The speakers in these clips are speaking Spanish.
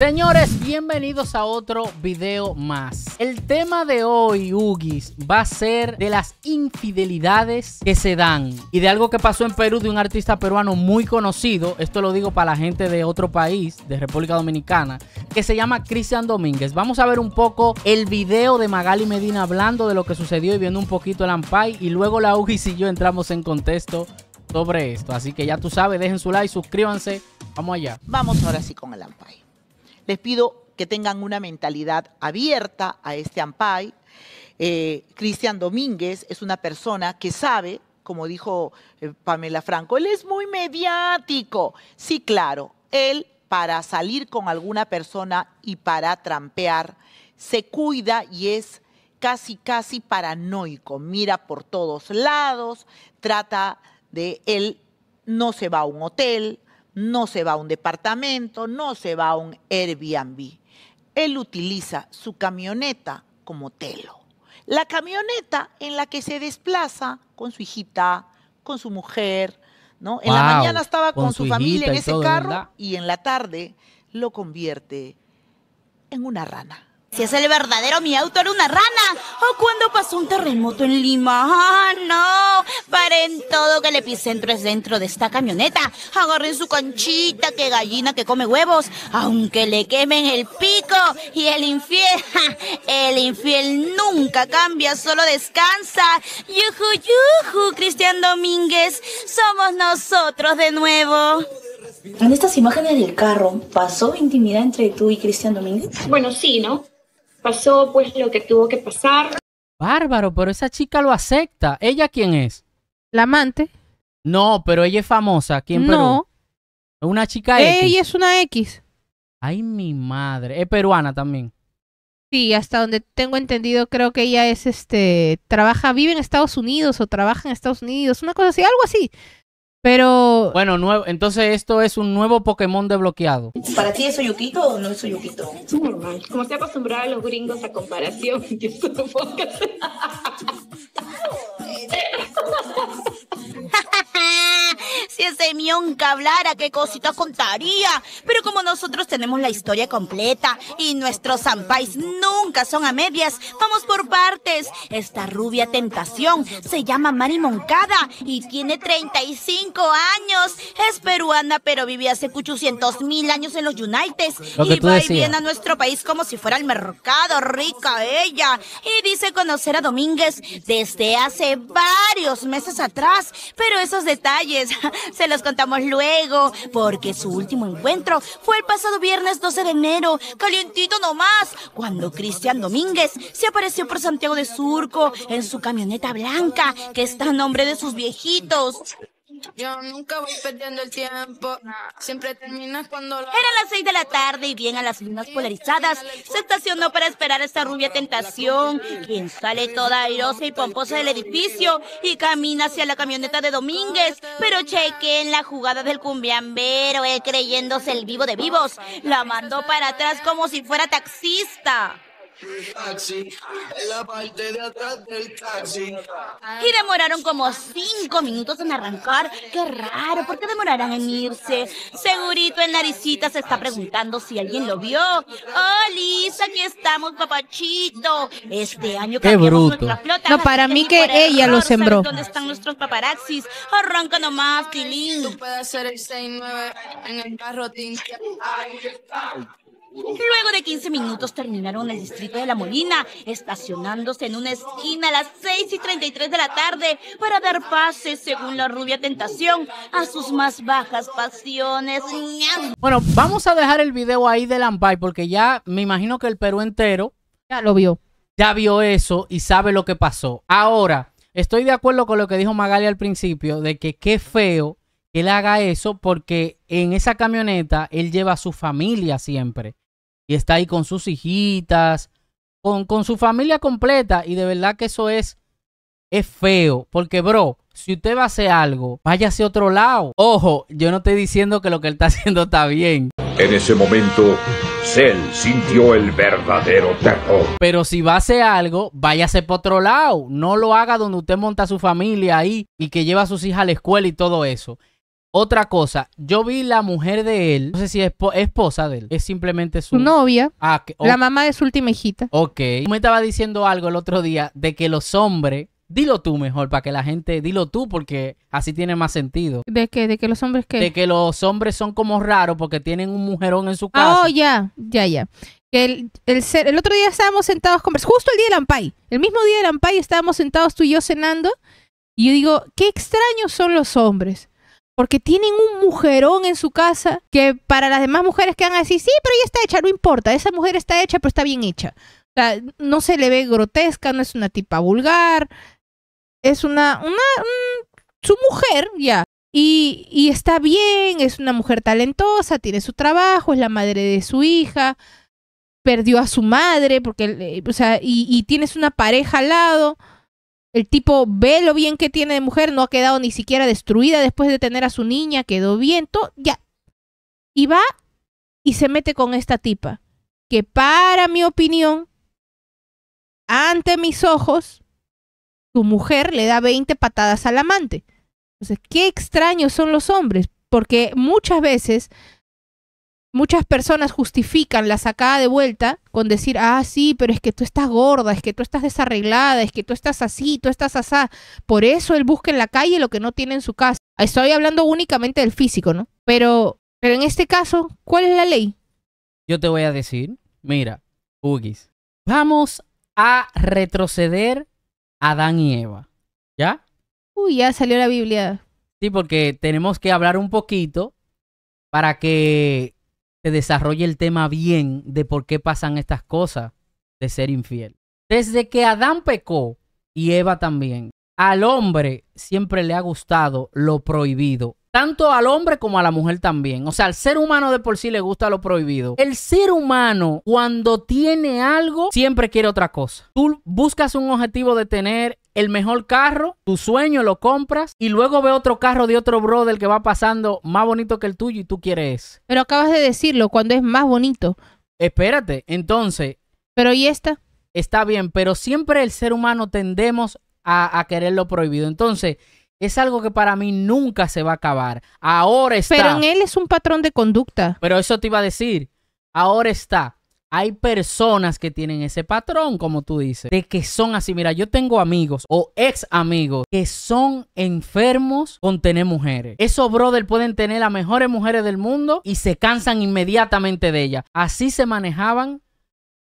Señores, bienvenidos a otro video más. El tema de hoy, Ugis, va a ser de las infidelidades que se dan y de algo que pasó en Perú de un artista peruano muy conocido, esto lo digo para la gente de otro país, de República Dominicana, que se llama Cristian Domínguez. Vamos a ver un poco el video de Magali Medina hablando de lo que sucedió y viendo un poquito el Ampay y luego la Ugis y yo entramos en contexto sobre esto. Así que ya tú sabes, dejen su like, suscríbanse, vamos allá. Vamos ahora sí con el Ampay. Les pido que tengan una mentalidad abierta a este AMPAI. Eh, Cristian Domínguez es una persona que sabe, como dijo eh, Pamela Franco, él es muy mediático. Sí, claro, él para salir con alguna persona y para trampear, se cuida y es casi, casi paranoico, mira por todos lados, trata de él, no se va a un hotel, no se va a un departamento, no se va a un Airbnb. Él utiliza su camioneta como telo. La camioneta en la que se desplaza con su hijita, con su mujer, ¿no? En la mañana estaba con, su, familia en ese carro y en la tarde lo convierte en una rana. Si es el verdadero, mi auto era una rana. O cuando pasó un terremoto en Lima. ¡Ah, no! Paren todo que el epicentro es dentro de esta camioneta. Agarren su canchita, que gallina que come huevos. Aunque le quemen el pico. Y el infiel, el infiel nunca cambia, solo descansa. Yuju, yuju, Cristian Domínguez. Somos nosotros de nuevo. En estas imágenes del carro, ¿pasó intimidad entre tú y Cristian Domínguez? Bueno, sí, ¿no? pasó pues lo que tuvo que pasar. Bárbaro, pero esa chica lo acepta. ¿Ella quién es? La amante. No, pero ella es famosa ¿Quién? no. Una chica Ella es una X. Ay, mi madre. Es peruana también. Sí, hasta donde tengo entendido, creo que ella es este. Trabaja, vive en Estados Unidos o trabaja en Estados Unidos, una cosa así, algo así. Pero. Bueno, entonces esto es un nuevo Pokémon desbloqueado. ¿Para ti es Soyuquito o no es Soyuquito? Normal. Como se acostumbrado a los gringos a comparación, que Si ese mionca hablara, qué cosita contaría. Pero como nosotros tenemos la historia completa y nuestros zampais nunca son a medias, vamos por partes. Esta rubia tentación se llama Mari Moncada y tiene 35 años. Es peruana, pero vivía hace 800 mil años en los United. Y va y viene a nuestro país como si fuera el mercado. Rica ella. Y dice conocer a Domínguez desde hace varios meses atrás. Pero esos detalles Se los contamos luego, porque su último encuentro fue el pasado viernes 12 de enero, calientito nomás, cuando Cristian Domínguez se apareció por Santiago de Surco en su camioneta blanca, que está a nombre de sus viejitos. Yo nunca voy perdiendo el tiempo. Siempre terminas cuando. las seis de la tarde y bien a las lunas polarizadas. Se estacionó para esperar a esta rubia tentación, quien sale toda airosa y pomposa del edificio y camina hacia la camioneta de Domínguez. Pero en la jugada del cumbiambero, eh, creyéndose el vivo de vivos. La mandó para atrás como si fuera taxista taxi, la parte de atrás taxi. Y demoraron como cinco minutos en arrancar. Qué raro, ¿por qué demorarán en irse? Segurito en naricita se está preguntando si alguien lo vio. Oh, Lisa, aquí estamos, papachito. Este año qué nuestra Flota, no, para mí que ella lo sembró. ¿Dónde están nuestros paparazzis? Arranca nomás, Tilín. Tú puedes ser el 6-9 en el carro, Luego de 15 minutos terminaron el distrito de La Molina, estacionándose en una esquina a las 6 y 33 de la tarde para dar pase, según la rubia tentación, a sus más bajas pasiones. Bueno, vamos a dejar el video ahí de Lampay porque ya me imagino que el Perú entero ya lo vio. Ya vio eso y sabe lo que pasó. Ahora, estoy de acuerdo con lo que dijo Magali al principio, de que qué feo que él haga eso porque en esa camioneta él lleva a su familia siempre y está ahí con sus hijitas, con, con su familia completa y de verdad que eso es, es feo, porque bro, si usted va a hacer algo, váyase a otro lado. Ojo, yo no estoy diciendo que lo que él está haciendo está bien. En ese momento, Cell sintió el verdadero terror. Pero si va a hacer algo, váyase para otro lado. No lo haga donde usted monta su familia ahí y que lleva a sus hijas a la escuela y todo eso. Otra cosa, yo vi la mujer de él, no sé si es esposa de él, es simplemente su novia, ah, la mamá de su última hijita. Ok. me estaba diciendo algo el otro día de que los hombres, dilo tú mejor para que la gente, dilo tú porque así tiene más sentido. ¿De qué? ¿De que los hombres qué? De que los hombres son como raros porque tienen un mujerón en su casa. Oh, ya, ya, ya. El, el, el otro día estábamos sentados conversando, justo el día del Ampay, el mismo día del Ampay estábamos sentados tú y yo cenando y yo digo, qué extraños son los hombres porque tienen un mujerón en su casa que para las demás mujeres que van a decir, sí, pero ya está hecha, no importa, esa mujer está hecha, pero está bien hecha. O sea, no se le ve grotesca, no es una tipa vulgar, es una, una, su mujer, ya. Y, y, está bien, es una mujer talentosa, tiene su trabajo, es la madre de su hija, perdió a su madre, porque, eh, o sea, y, y tienes una pareja al lado el tipo ve lo bien que tiene de mujer, no ha quedado ni siquiera destruida después de tener a su niña, quedó bien, ya. Y va y se mete con esta tipa, que para mi opinión, ante mis ojos, su mujer le da 20 patadas al amante. Entonces, qué extraños son los hombres, porque muchas veces Muchas personas justifican la sacada de vuelta con decir, ah, sí, pero es que tú estás gorda, es que tú estás desarreglada, es que tú estás así, tú estás asá. Por eso él busca en la calle lo que no tiene en su casa. Estoy hablando únicamente del físico, ¿no? Pero, pero en este caso, ¿cuál es la ley? Yo te voy a decir, mira, Ugis, vamos a retroceder a Adán y Eva, ¿ya? Uy, ya salió la Biblia. Sí, porque tenemos que hablar un poquito para que desarrolle el tema bien de por qué pasan estas cosas de ser infiel. Desde que Adán pecó y Eva también, al hombre siempre le ha gustado lo prohibido. Tanto al hombre como a la mujer también. O sea, al ser humano de por sí le gusta lo prohibido. El ser humano, cuando tiene algo, siempre quiere otra cosa. Tú buscas un objetivo de tener el mejor carro, tu sueño lo compras y luego ve otro carro de otro brother que va pasando más bonito que el tuyo y tú quieres Pero acabas de decirlo, cuando es más bonito. Espérate, entonces. Pero ¿y esta? Está bien, pero siempre el ser humano tendemos a, a querer lo prohibido. Entonces, es algo que para mí nunca se va a acabar. Ahora está. Pero en él es un patrón de conducta. Pero eso te iba a decir. Ahora está. Hay personas que tienen ese patrón, como tú dices, de que son así. Mira, yo tengo amigos o ex amigos que son enfermos con tener mujeres. Esos brothers pueden tener las mejores mujeres del mundo y se cansan inmediatamente de ellas. Así se manejaban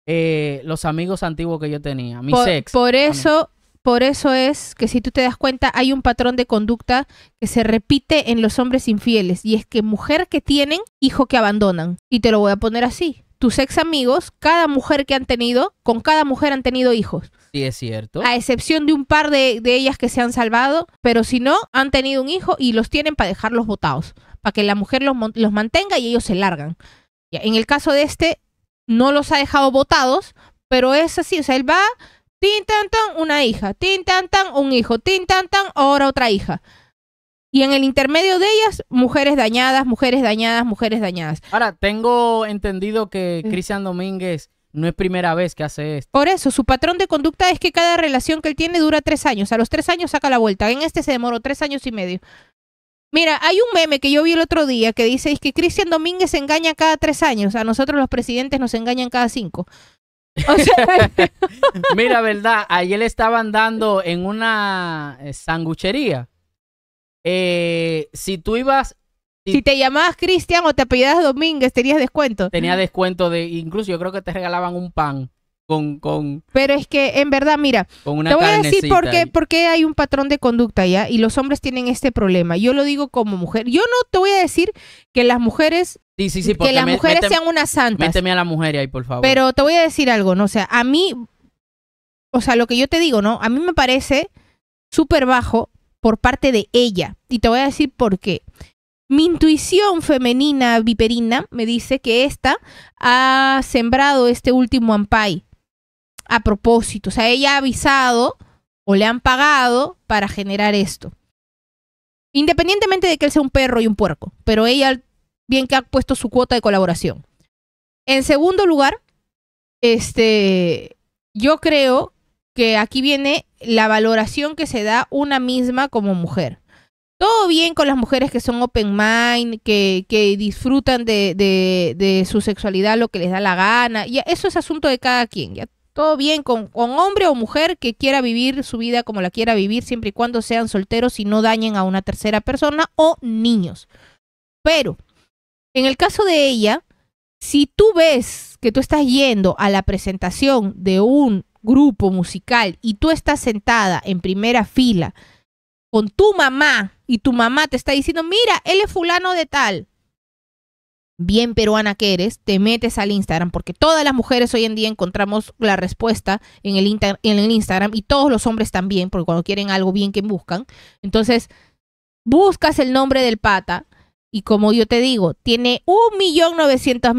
eh, los amigos antiguos que yo tenía, Mi Por eso, por eso es que si tú te das cuenta, hay un patrón de conducta que se repite en los hombres infieles. Y es que mujer que tienen, hijo que abandonan. Y te lo voy a poner así tus ex amigos, cada mujer que han tenido, con cada mujer han tenido hijos. Sí, es cierto. A excepción de un par de, ellas que se han salvado, pero si no, han tenido un hijo y los tienen para dejarlos votados, para que la mujer los, los mantenga y ellos se largan. En el caso de este, no los ha dejado votados, pero es así, o sea, él va, tin tan tan, una hija, tin tan tan, un hijo, tin tan tan, ahora otra hija y en el intermedio de ellas, mujeres dañadas, mujeres dañadas, mujeres dañadas. Ahora, tengo entendido que mm. Cristian Domínguez no es primera vez que hace esto. Por eso, su patrón de conducta es que cada relación que él tiene dura tres años. A los tres años saca la vuelta. En este se demoró tres años y medio. Mira, hay un meme que yo vi el otro día que dice es que Cristian Domínguez se engaña cada tres años. A nosotros los presidentes nos engañan cada cinco. Mira, verdad, ayer le estaban dando en una eh, sanguchería eh, si tú ibas... Si, te llamabas Cristian o te apellidas Domínguez, tenías descuento. Tenía descuento de... Incluso yo creo que te regalaban un pan. Con, con, Pero es que, en verdad, mira, te voy a decir por qué, por hay un patrón de conducta ya, y los hombres tienen este problema. Yo lo digo como mujer. Yo no te voy a decir que las mujeres. que las mujeres sean unas santas. Méteme a la mujer ahí, por favor. Pero te voy a decir algo, ¿no? O sea, a mí. O sea, lo que yo te digo, ¿no? A mí me parece súper bajo por parte de ella. Y te voy a decir por qué. Mi intuición femenina viperina me dice que esta ha sembrado este último ampai a propósito. O sea, ella ha avisado o le han pagado para generar esto. Independientemente de que él sea un perro y un puerco, pero ella bien que ha puesto su cuota de colaboración. En segundo lugar, este, yo creo que aquí viene la valoración que se da una misma como mujer. Todo bien con las mujeres que son open mind, que, disfrutan de, su sexualidad lo que les da la gana. y eso es asunto de cada quien. Ya. Todo bien con, con hombre o mujer que quiera vivir su vida como la quiera vivir, siempre y cuando sean solteros y no dañen a una tercera persona o niños. Pero, en el caso de ella, si tú ves que tú estás yendo a la presentación de un grupo musical y tú estás sentada en primera fila con tu mamá y tu mamá te está diciendo, mira, él es fulano de tal, bien peruana que eres, te metes al Instagram, porque todas las mujeres hoy en día encontramos la respuesta en el, Instagram y todos los hombres también, porque cuando quieren algo bien que buscan. Entonces, buscas el nombre del pata y como yo te digo, tiene un millón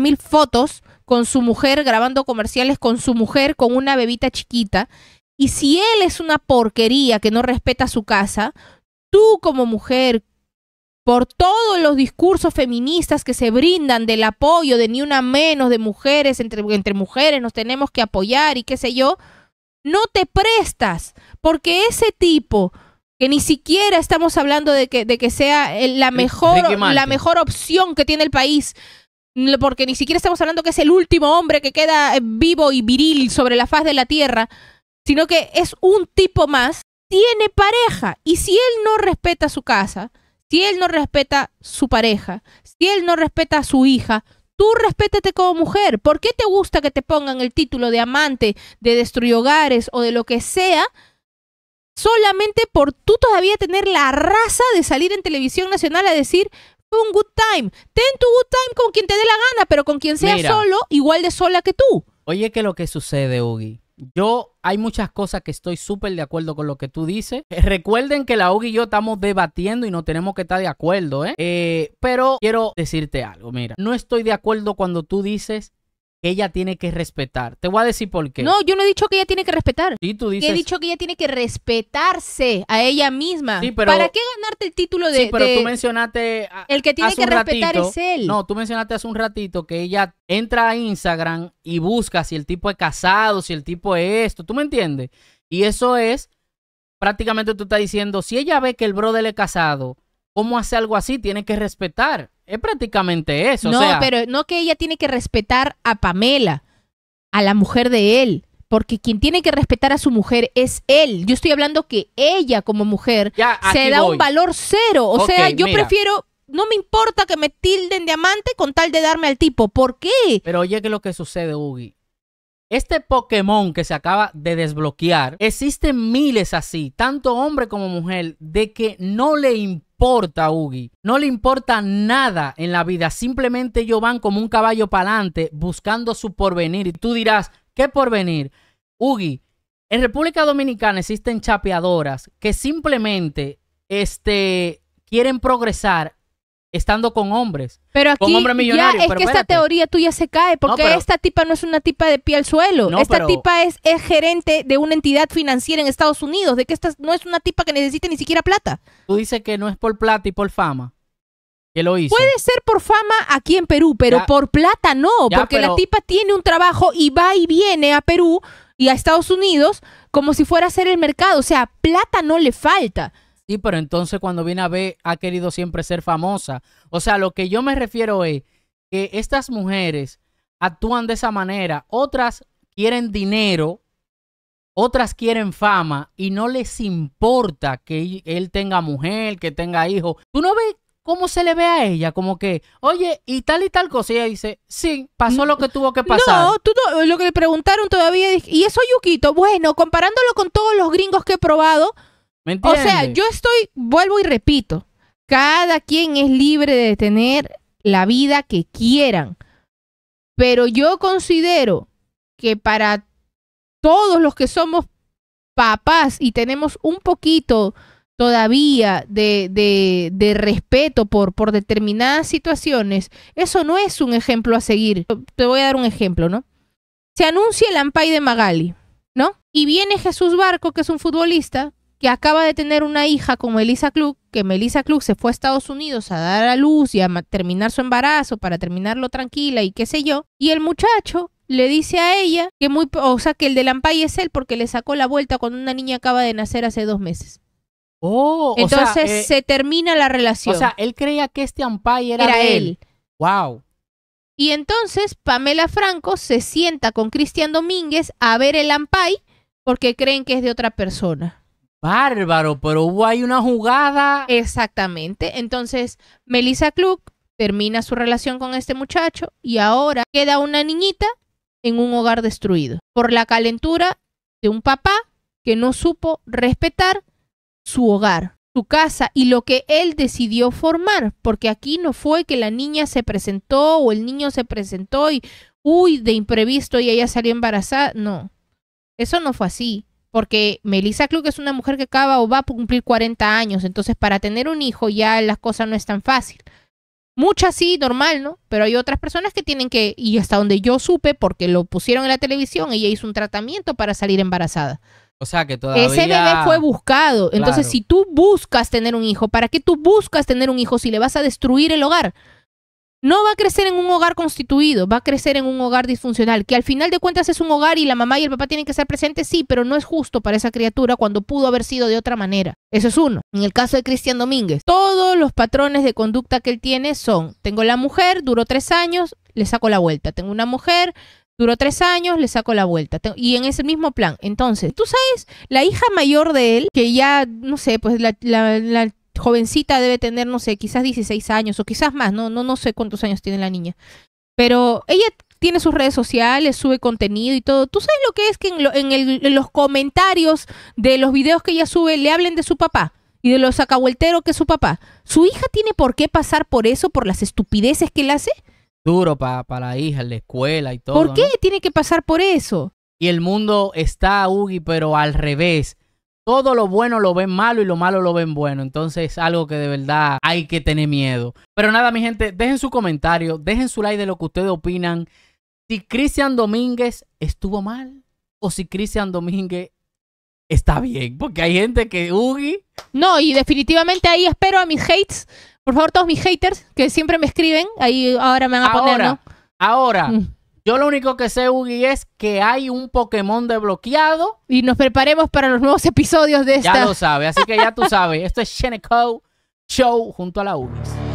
mil fotos con su mujer, grabando comerciales con su mujer, con una bebita chiquita. Y si él es una porquería que no respeta su casa, tú como mujer, por todos los discursos feministas que se brindan del apoyo de ni una menos de mujeres, entre, mujeres nos tenemos que apoyar y qué sé yo, no te prestas, porque ese tipo que ni siquiera estamos hablando de que, de que sea eh, la mejor, la mejor opción que tiene el país, porque ni siquiera estamos hablando que es el último hombre que queda eh, vivo y viril sobre la faz de la Tierra, sino que es un tipo más, tiene pareja. Y si él no respeta su casa, si él no respeta su pareja, si él no respeta a su hija, tú respétate como mujer. ¿Por qué te gusta que te pongan el título de amante, de destruyogares hogares o de lo que sea? Solamente por tú todavía tener la raza de salir en televisión nacional a decir, un good time. Ten tu good time con quien te dé la gana, pero con quien sea solo, igual de sola que tú. Oye, que lo que sucede, Ugi. Yo, hay muchas cosas que estoy súper de acuerdo con lo que tú dices. Eh, recuerden que la Ugi y yo estamos debatiendo y no tenemos que estar de acuerdo, Eh, eh Pero quiero decirte algo, mira. No estoy de acuerdo cuando tú dices ella tiene que respetar. Te voy a decir por qué. No, yo no he dicho que ella tiene que respetar. Sí, tú dices. he dicho que ella tiene que respetarse a ella misma. Sí, pero... ¿Para qué ganarte el título de... Sí, pero tú mencionaste... el que tiene que respetar es él. No, tú mencionaste hace un ratito que ella entra a Instagram y busca si el tipo es casado, si el tipo es esto. ¿Tú me entiendes? Y eso es... Prácticamente tú estás diciendo, si ella ve que el brother es casado, ¿cómo hace algo así? Tiene que respetar es prácticamente eso. No, pero no que ella tiene que respetar a Pamela, a la mujer de él. Porque quien tiene que respetar a su mujer es él. Yo estoy hablando que ella como mujer se da un valor cero. O sea, yo prefiero, no me importa que me tilden de amante con tal de darme al tipo. ¿Por qué? Pero oye que lo que sucede, Ugi. Este Pokémon que se acaba de desbloquear, existen miles así, tanto hombre como mujer, de que no le importa importa, Ugi. No le importa nada en la vida. Simplemente ellos van como un caballo para adelante buscando su porvenir. Y tú dirás, ¿qué porvenir? Ugi, en República Dominicana existen chapeadoras que simplemente este, quieren progresar estando con hombres. Pero con hombres millonarios, es que esta teoría tuya se cae, porque esta tipa no es una tipa de pie al suelo. esta tipa es, gerente de una entidad financiera en Estados Unidos, de que esta no es una tipa que necesite ni siquiera plata. Tú dices que no es por plata y por fama. Que lo hizo. Puede ser por fama aquí en Perú, pero por plata no, porque la tipa tiene un trabajo y va y viene a Perú y a Estados Unidos como si fuera a ser el mercado. O sea, plata no le falta. Sí, pero entonces cuando viene a ver, ha querido siempre ser famosa. O sea, lo que yo me refiero es que estas mujeres actúan de esa manera. Otras quieren dinero, otras quieren fama y no les importa que él tenga mujer, que tenga hijo. ¿Tú no ves cómo se le ve a ella? Como que, oye, y tal y tal cosa. Y ella dice, sí, pasó lo que tuvo que pasar. No, tú no, lo que le preguntaron todavía, y eso Yuquito, bueno, comparándolo con todos los gringos que he probado, o sea, yo estoy, vuelvo y repito, cada quien es libre de tener la vida que quieran, pero yo considero que para todos los que somos papás y tenemos un poquito todavía de, respeto por, por determinadas situaciones, eso no es un ejemplo a seguir. Te voy a dar un ejemplo, ¿no? Se anuncia el Ampay de Magali, ¿no? Y viene Jesús Barco, que es un futbolista, que acaba de tener una hija con Melissa Klug, que Melissa Klug se fue a Estados Unidos a dar a luz y a terminar su embarazo para terminarlo tranquila y qué sé yo, y el muchacho le dice a ella que muy, o sea, que el del Ampay es él porque le sacó la vuelta cuando una niña acaba de nacer hace dos meses. Oh, Entonces eh, se termina la relación. O sea, él creía que este Ampay era, él. Wow. Y entonces Pamela Franco se sienta con Cristian Domínguez a ver el Ampay porque creen que es de otra persona. Bárbaro, pero hubo ahí una jugada. Exactamente. Entonces, Melissa Klug termina su relación con este muchacho y ahora queda una niñita en un hogar destruido por la calentura de un papá que no supo respetar su hogar, su casa y lo que él decidió formar, porque aquí no fue que la niña se presentó o el niño se presentó y, uy, de imprevisto y ella salió embarazada, no, eso no fue así porque Melissa Cluck es una mujer que acaba o va a cumplir 40 años, entonces para tener un hijo ya las cosas no es tan fácil. Muchas sí, normal, ¿no? Pero hay otras personas que tienen que, y hasta donde yo supe, porque lo pusieron en la televisión, ella hizo un tratamiento para salir embarazada. O sea que todavía... Ese bebé fue buscado. Entonces, si tú buscas tener un hijo, ¿para qué tú buscas tener un hijo si le vas a destruir el hogar? no va a crecer en un hogar constituido, va a crecer en un hogar disfuncional, que al final de cuentas es un hogar y la mamá y el papá tienen que estar presentes, sí, pero no es justo para esa criatura cuando pudo haber sido de otra manera. Eso es uno. En el caso de Cristian Domínguez, todos los patrones de conducta que él tiene son, tengo la mujer, duró tres años, le saco la vuelta, tengo una mujer, Duró tres años, le saco la vuelta. Y en ese mismo plan. Entonces, tú sabes, la hija mayor de él, que ya, no sé, pues la, la jovencita debe tener, no sé, quizás 16 años o quizás más, no, no, no sé cuántos años tiene la niña. Pero ella tiene sus redes sociales, sube contenido y todo. ¿Tú sabes lo que es que en, los comentarios de los videos que ella sube le hablen de su papá? y de los sacahueltero que es su papá. ¿Su hija tiene por qué pasar por eso, por las estupideces que él hace? Duro para la hija, la escuela y todo. ¿Por qué tiene que pasar por eso? Y el mundo está, Ugi, pero al revés todo lo bueno lo ven malo y lo malo lo ven bueno. Entonces es algo que de verdad hay que tener miedo. Pero nada, mi gente, dejen su comentario, dejen su like de lo que ustedes opinan. Si Cristian Domínguez estuvo mal o si Cristian Domínguez está bien. Porque hay gente que, Ugi. No, y definitivamente ahí espero a mis hates. Por favor, todos mis haters que siempre me escriben, ahí ahora me van a poner, ¿no? Ahora. Mm. Yo lo único que sé, Ugi, es que hay un Pokémon desbloqueado. Y nos preparemos para los nuevos episodios de esta. Ya lo sabe, así que ya tú sabes. Esto es Sheneco Show junto a la Ugi.